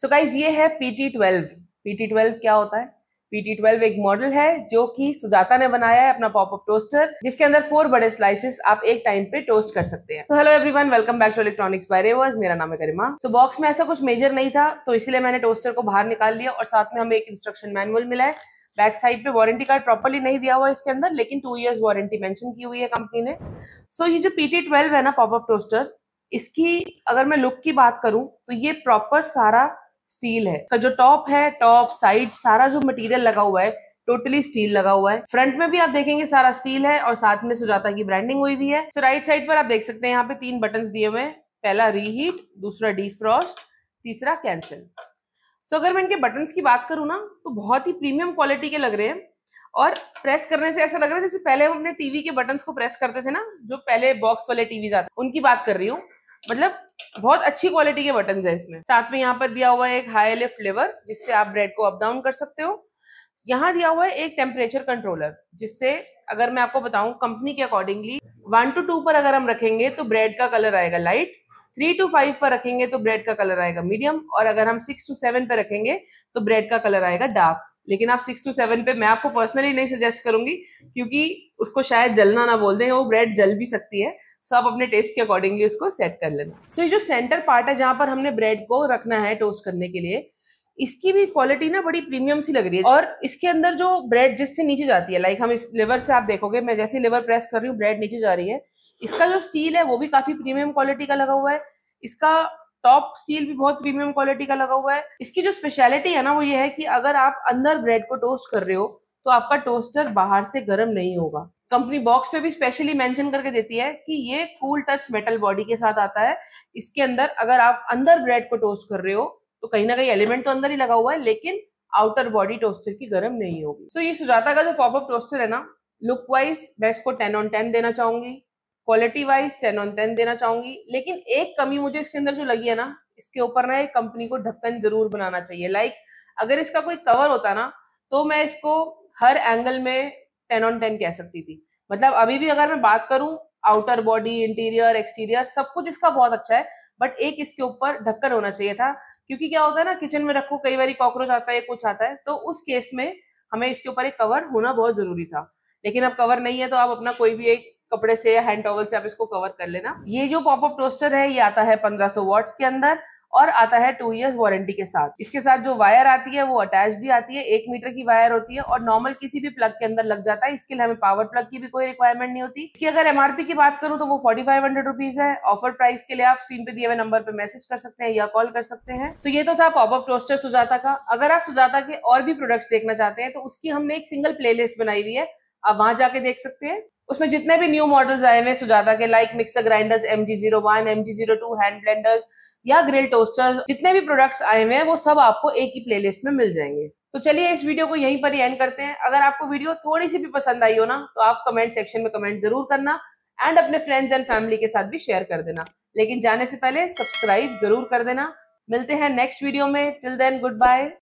सो so guys ये है PT twelve PT twelve क्या होता है पीटी ट्वेल्व एक मॉडल है जो कि सुजाता ने बनाया है अपना पॉपअप टोस्टर जिसके अंदर फोर बड़े स्लाइसेस आप एक टाइम पे टोस्ट कर सकते हैं तो hello everyone welcome back to electronics by reverse मेरा नाम है करीमा सो so, बॉक्स में ऐसा कुछ मेजर नहीं था तो इसलिए मैंने टोस्टर को बाहर निकाल लिया और साथ में हमें एक इंस्ट्रक्शन मैनुअल मिला है बैक साइड पे वारंटी कार्ड प्रॉपरली नहीं दिया हुआ इसके अंदर लेकिन टू ईयर्स वारंटी मेंशन की हुई है कंपनी ने सो so, ये जो पीटी ट्वेल्व है ना पॉपअप टोस्टर इसकी अगर मैं लुक की बात करूं तो ये प्रॉपर सारा स्टील है इसका तो जो टॉप है टॉप साइड सारा जो मटेरियल लगा हुआ है टोटली स्टील लगा हुआ है फ्रंट में भी आप देखेंगे सारा स्टील है और साथ में सुजाता की ब्रांडिंग हुई हुई है सो राइट साइड पर आप देख सकते हैं यहाँ पे तीन बटन दिए हुए हैं पहला रीहीट दूसरा डीफ्रॉस्ट तीसरा कैंसिल सो अगर मैं इनके बटन्स की बात करूँ ना तो बहुत ही प्रीमियम क्वालिटी के लग रहे हैं और प्रेस करने से ऐसा लग रहा है जैसे पहले हम अपने टीवी के बटन्स को प्रेस करते थे ना जो पहले बॉक्स वाले टीवी जाते उनकी बात कर रही हूँ मतलब बहुत अच्छी क्वालिटी के बटन है इसमें साथ में यहाँ पर दिया हुआ है एक हाई लिफ्ट लेवर जिससे आप ब्रेड को अप डाउन कर सकते हो यहाँ दिया हुआ है एक टेम्परेचर कंट्रोलर जिससे अगर मैं आपको बताऊं कंपनी के अकॉर्डिंगली वन टू टू पर अगर हम रखेंगे तो ब्रेड का कलर आएगा लाइट थ्री टू फाइव पर रखेंगे तो ब्रेड का कलर आएगा मीडियम और अगर हम सिक्स टू सेवन पर रखेंगे तो ब्रेड का कलर आएगा डार्क लेकिन आप सिक्स टू सेवन पे मैं आपको पर्सनली नहीं सजेस्ट करूंगी क्योंकि उसको शायद जलना ना बोल देंगे वो ब्रेड जल भी सकती है सो आप अपने टेस्ट के अकॉर्डिंगली उसको सेट कर लेना सो so, ये जो सेंटर पार्ट है जहाँ पर हमने ब्रेड को रखना है टोस्ट करने के लिए इसकी भी क्वालिटी ना बड़ी प्रीमियम सी लग रही है और इसके अंदर जो ब्रेड जिससे नीचे जाती है लाइक हम इस लेवर से आप देखोगे मैं जैसे लेवर प्रेस कर रही हूँ ब्रेड नीचे जा रही है इसका जो स्टील है वो भी काफी प्रीमियम क्वालिटी का लगा हुआ है इसका टॉप स्टील भी बहुत प्रीमियम क्वालिटी का लगा हुआ है इसकी जो स्पेशलिटी है ना वो ये है कि अगर आप अंदर ब्रेड को टोस्ट कर रहे हो तो आपका टोस्टर बाहर से गर्म नहीं होगा कंपनी बॉक्स पे भी स्पेशली मेंशन करके देती है कि ये कूल टच मेटल बॉडी के साथ आता है इसके अंदर अगर आप अंदर ब्रेड को टोस्ट कर रहे हो तो कहीं ना कहीं एलिमेंट तो अंदर ही लगा हुआ है लेकिन आउटर बॉडी टोस्टर की गर्म नहीं होगी सो so, ये सुजाता का जो पॉपअप टोस्टर है ना लुक वाइज मैं इसको टेन ऑन टेन देना चाहूंगी quality wise ten on ten देना चाहूंगी लेकिन एक कमी मुझे इसके अंदर जो लगी है ना इसके ऊपर ना कंपनी को ढक्कन जरूर बनाना चाहिए लाइक like, अगर इसका कोई कवर होता ना तो मैं इसको हर एंगल में टेन ऑन टेन कह सकती थी मतलब अभी भी अगर मैं बात करूं आउटर बॉडी इंटीरियर एक्सटीरियर सब कुछ इसका बहुत अच्छा है बट एक इसके ऊपर ढक्कन होना चाहिए था क्योंकि क्या होता है ना किचन में रखो कई बार कॉकरोच आता है कुछ आता है तो उस केस में हमें इसके ऊपर एक कवर होना बहुत जरूरी था लेकिन अब कवर नहीं है तो आप अपना कोई भी एक कपड़े से या हैंड टॉवल से आप इसको कवर कर लेना ये जो पॉपअप टोस्टर है ये आता है पंद्रह सौ के अंदर और आता है टू ईयर्स वारंटी के साथ इसके साथ जो वायर आती है वो अटैच ही आती है एक मीटर की वायर होती है और नॉर्मल किसी भी प्लग के अंदर लग जाता है इसके लिए हमें पावर प्लग की भी कोई रिक्वायरमेंट नहीं होती इसकी अगर एमआरपी की बात करूँ तो वो फोर्टी फाइव हंड्रेड रुपीज है ऑफर प्राइस के लिए आप स्क्रीन पे दिए हुए नंबर पर मैसेज कर सकते हैं या कॉल कर सकते हैं तो so ये तो था पॉपअप टोस्टर सुजाता का अगर आप सुजाता के और भी प्रोडक्ट्स देखना चाहते हैं तो उसकी हमने एक सिंगल प्लेलिस्ट बनाई हुई है आप वहां जाके देख सकते हैं उसमें जितने भी न्यू मॉडल्स आए हुए सुजाता के like mixer grinders M G zero one M G zero two hand blenders या ग्रिल टोस्टर्स जितने भी प्रोडक्ट्स आए हुए हैं वो सब आपको एक ही प्लेलिस्ट में मिल जाएंगे तो चलिए इस वीडियो को यहीं पर ही एंड करते हैं अगर आपको वीडियो थोड़ी सी भी पसंद आई हो ना तो आप कमेंट सेक्शन में कमेंट जरूर करना एंड अपने फ्रेंड्स एंड फैमिली के साथ भी शेयर कर देना लेकिन जाने से पहले सब्सक्राइब जरूर कर देना मिलते हैं नेक्स्ट वीडियो में टिल देन गुड बाय